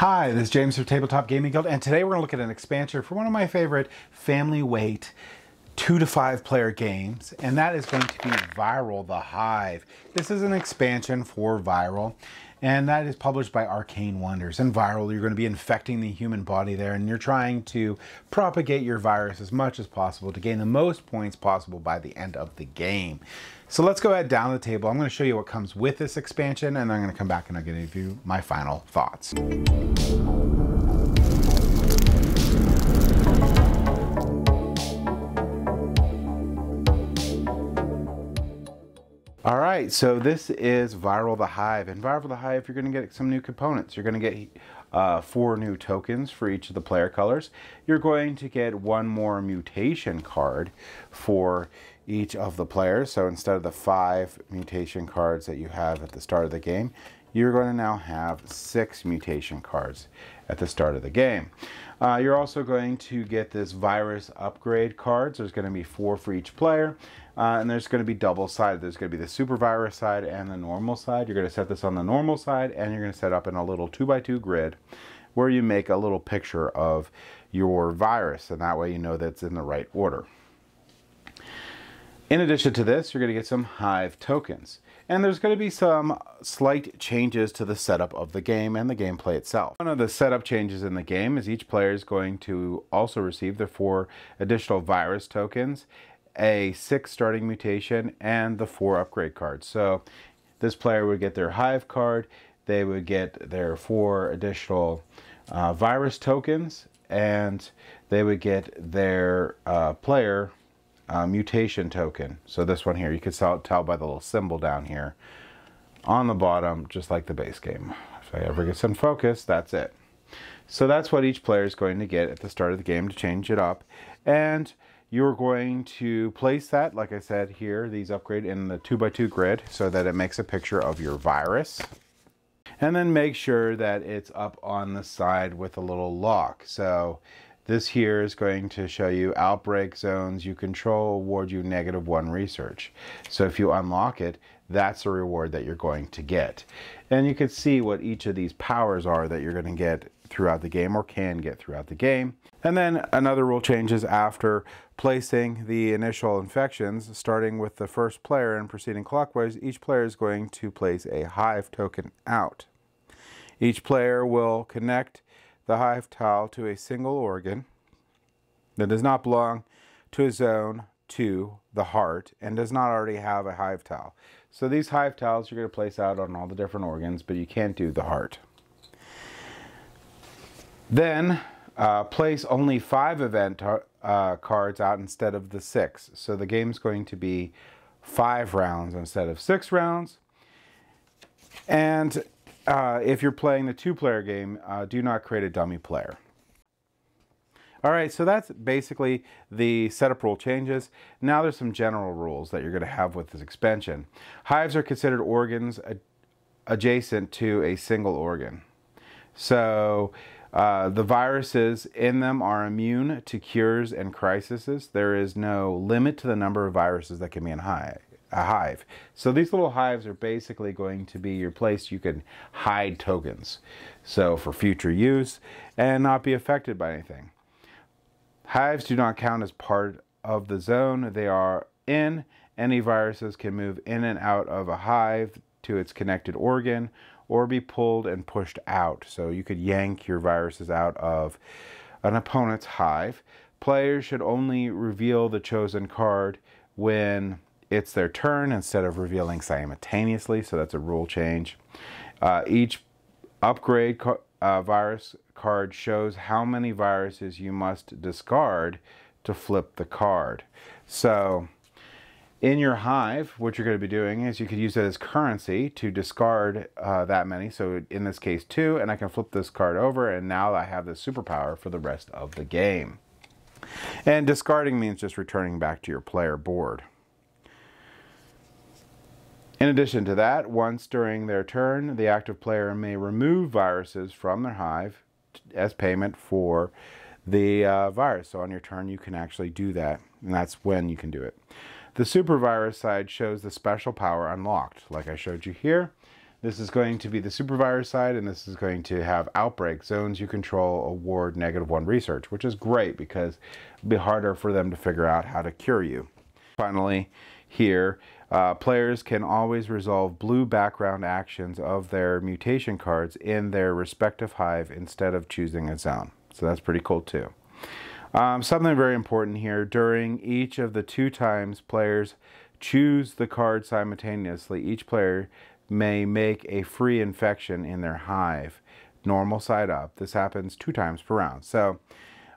Hi, this is James from Tabletop Gaming Guild, and today we're going to look at an expansion for one of my favorite family weight two to five player games, and that is going to be Viral the Hive. This is an expansion for Viral, and that is published by Arcane Wonders. And viral, you're going to be infecting the human body there, and you're trying to propagate your virus as much as possible to gain the most points possible by the end of the game. So let's go ahead down the table. I'm going to show you what comes with this expansion, and then I'm going to come back and I'll give you my final thoughts. right, so this is Viral the Hive. In Viral the Hive, you're going to get some new components. You're going to get uh, four new tokens for each of the player colors. You're going to get one more mutation card for each of the players. So instead of the five mutation cards that you have at the start of the game, you're going to now have six mutation cards at the start of the game. Uh, you're also going to get this virus upgrade cards. There's going to be four for each player, uh, and there's going to be double sided. There's going to be the super virus side and the normal side. You're going to set this on the normal side, and you're going to set up in a little two by two grid where you make a little picture of your virus, and that way you know that it's in the right order. In addition to this, you're going to get some Hive tokens and there's going to be some slight changes to the setup of the game and the gameplay itself. One of the setup changes in the game is each player is going to also receive the four additional virus tokens, a six starting mutation, and the four upgrade cards. So this player would get their hive card, they would get their four additional uh, virus tokens, and they would get their uh, player uh, mutation token. So this one here, you could tell by the little symbol down here on the bottom, just like the base game. If I ever get some focus, that's it. So that's what each player is going to get at the start of the game to change it up. And you're going to place that, like I said here, these upgrade in the 2x2 grid so that it makes a picture of your virus. And then make sure that it's up on the side with a little lock. So this here is going to show you outbreak zones you control award you negative one research. So if you unlock it, that's a reward that you're going to get. And you can see what each of these powers are that you're going to get throughout the game or can get throughout the game. And then another rule changes after placing the initial infections, starting with the first player and proceeding clockwise, each player is going to place a hive token out. Each player will connect the hive tile to a single organ that does not belong to a zone to the heart and does not already have a hive tile. So these hive tiles you're going to place out on all the different organs, but you can't do the heart. Then uh, place only five event uh, cards out instead of the six. So the game's going to be five rounds instead of six rounds. And uh, if you're playing the two-player game, uh, do not create a dummy player. All right, so that's basically the setup rule changes. Now there's some general rules that you're gonna have with this expansion. Hives are considered organs adjacent to a single organ. So uh, the viruses in them are immune to cures and crises. There is no limit to the number of viruses that can be in hive a hive. So these little hives are basically going to be your place you can hide tokens. So for future use and not be affected by anything. Hives do not count as part of the zone they are in. Any viruses can move in and out of a hive to its connected organ or be pulled and pushed out. So you could yank your viruses out of an opponent's hive. Players should only reveal the chosen card when it's their turn instead of revealing simultaneously, so that's a rule change. Uh, each upgrade ca uh, virus card shows how many viruses you must discard to flip the card. So in your hive, what you're going to be doing is you could use it as currency to discard uh, that many. So in this case, two, and I can flip this card over, and now I have this superpower for the rest of the game. And discarding means just returning back to your player board. In addition to that, once during their turn, the active player may remove viruses from their hive as payment for the uh, virus. So on your turn, you can actually do that, and that's when you can do it. The super virus side shows the special power unlocked, like I showed you here. This is going to be the super virus side, and this is going to have outbreak zones you control award negative one research, which is great because it'll be harder for them to figure out how to cure you. Finally, here, uh, players can always resolve blue background actions of their mutation cards in their respective hive instead of choosing a zone. So that's pretty cool too. Um, something very important here, during each of the two times players choose the card simultaneously, each player may make a free infection in their hive, normal side up. This happens two times per round. So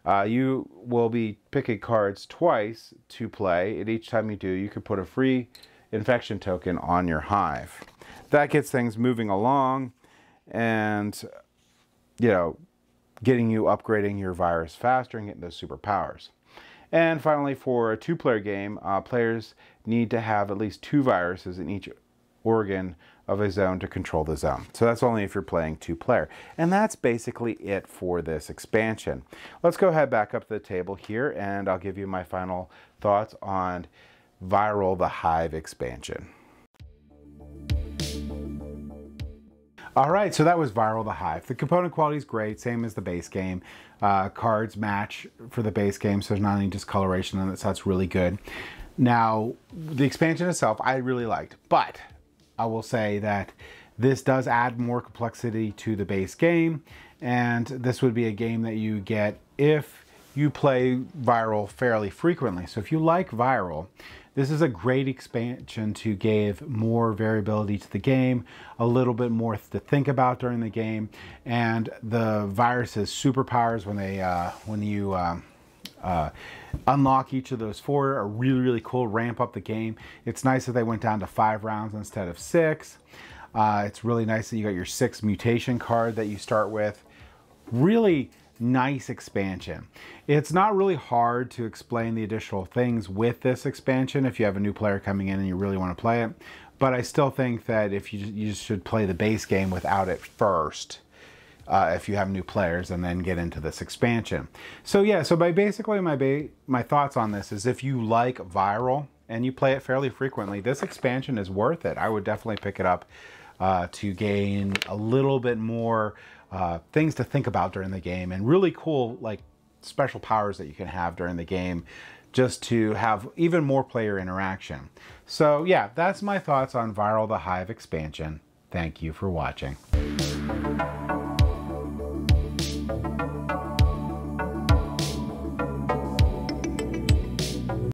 uh, you will be picking cards twice to play, and each time you do, you can put a free infection token on your hive. That gets things moving along and, you know, getting you upgrading your virus faster and getting those superpowers. And finally, for a two player game, uh, players need to have at least two viruses in each organ of a zone to control the zone. So that's only if you're playing two player. And that's basically it for this expansion. Let's go ahead back up to the table here and I'll give you my final thoughts on viral the hive expansion. All right, so that was Viral the Hive. The component quality is great, same as the base game. Uh, cards match for the base game, so there's not any discoloration on it, so that's really good. Now, the expansion itself, I really liked, but I will say that this does add more complexity to the base game, and this would be a game that you get if you play Viral fairly frequently. So if you like Viral, this is a great expansion to give more variability to the game, a little bit more to think about during the game, and the virus's superpowers when they uh, when you uh, uh, unlock each of those four are really really cool. Ramp up the game. It's nice that they went down to five rounds instead of six. Uh, it's really nice that you got your six mutation card that you start with. Really nice expansion. It's not really hard to explain the additional things with this expansion if you have a new player coming in and you really want to play it, but I still think that if you, you should play the base game without it first. Uh, if you have new players and then get into this expansion. So yeah, so by basically my ba my thoughts on this is if you like viral and you play it fairly frequently, this expansion is worth it. I would definitely pick it up uh, to gain a little bit more uh, things to think about during the game and really cool like special powers that you can have during the game just to have even more player interaction. So yeah, that's my thoughts on Viral the Hive expansion. Thank you for watching.